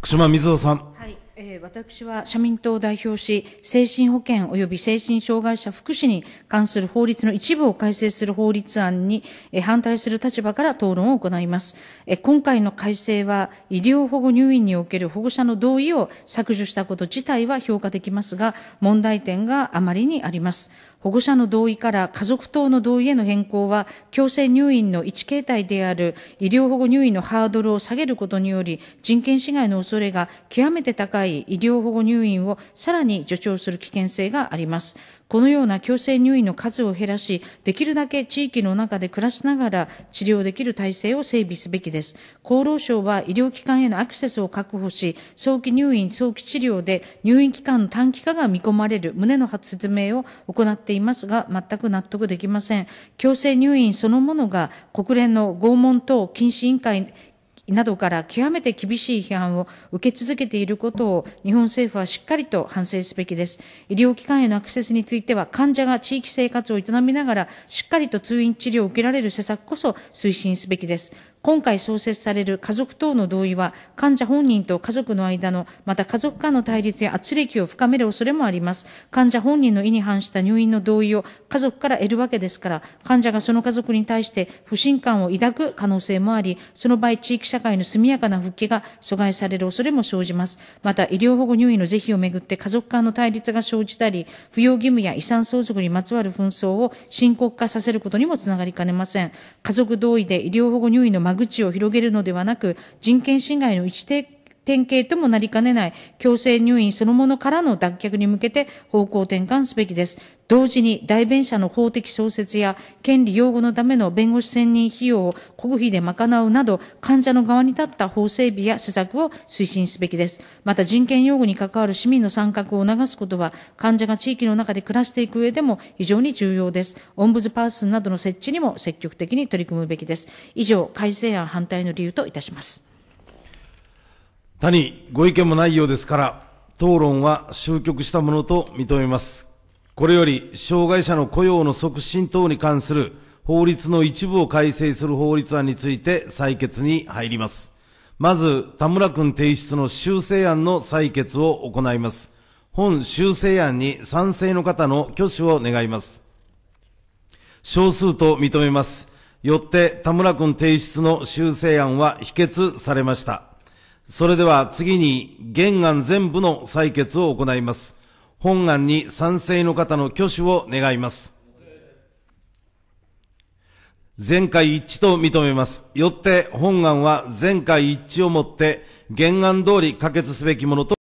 福島みずほさん私は社民党を代表し、精神保健及び精神障害者福祉に関する法律の一部を改正する法律案に反対する立場から討論を行います。今回の改正は、医療保護入院における保護者の同意を削除したこと自体は評価できますが、問題点があまりにあります。保護者の同意から家族等の同意への変更は、強制入院の一形態である医療保護入院のハードルを下げることにより、人権侵害の恐れが極めて高い医療保護入院をさらに助長する危険性があります。このような強制入院の数を減らし、できるだけ地域の中で暮らしながら治療できる体制を整備すべきです。厚労省は医療機関へのアクセスを確保し、早期入院、早期治療で入院期間の短期化が見込まれる旨の説明を行っていますが、全く納得できません。強制入院そのものが国連の拷問等禁止委員会などから極めて厳しい批判を受け続けていることを日本政府はしっかりと反省すべきです。医療機関へのアクセスについては患者が地域生活を営みながらしっかりと通院治療を受けられる施策こそ推進すべきです。今回創設される家族等の同意は、患者本人と家族の間の、また家族間の対立や圧力を深める恐れもあります。患者本人の意に反した入院の同意を家族から得るわけですから、患者がその家族に対して不信感を抱く可能性もあり、その場合地域社会の速やかな復帰が阻害される恐れも生じます。また、医療保護入院の是非をめぐって家族間の対立が生じたり、扶養義務や遺産相続にまつわる紛争を深刻化させることにもつながりかねません。家族同意で医療保護入院の間口を広げるのではなく、人権侵害の一定典型ともなりかねない強制入院そのものからの脱却に向けて方向転換すべきです。同時に代弁者の法的創設や権利擁護のための弁護士専任費用を国費で賄うなど患者の側に立った法整備や施策を推進すべきです。また人権擁護に関わる市民の参画を促すことは患者が地域の中で暮らしていく上でも非常に重要です。オンブズパーソンなどの設置にも積極的に取り組むべきです。以上、改正案反対の理由といたします。他にご意見もないようですから、討論は終局したものと認めます。これより、障害者の雇用の促進等に関する法律の一部を改正する法律案について採決に入ります。まず、田村君提出の修正案の採決を行います。本修正案に賛成の方の挙手を願います。少数と認めます。よって、田村君提出の修正案は否決されました。それでは次に原案全部の採決を行います。本案に賛成の方の挙手を願います。全会一致と認めます。よって本案は全会一致をもって原案通り可決すべきものと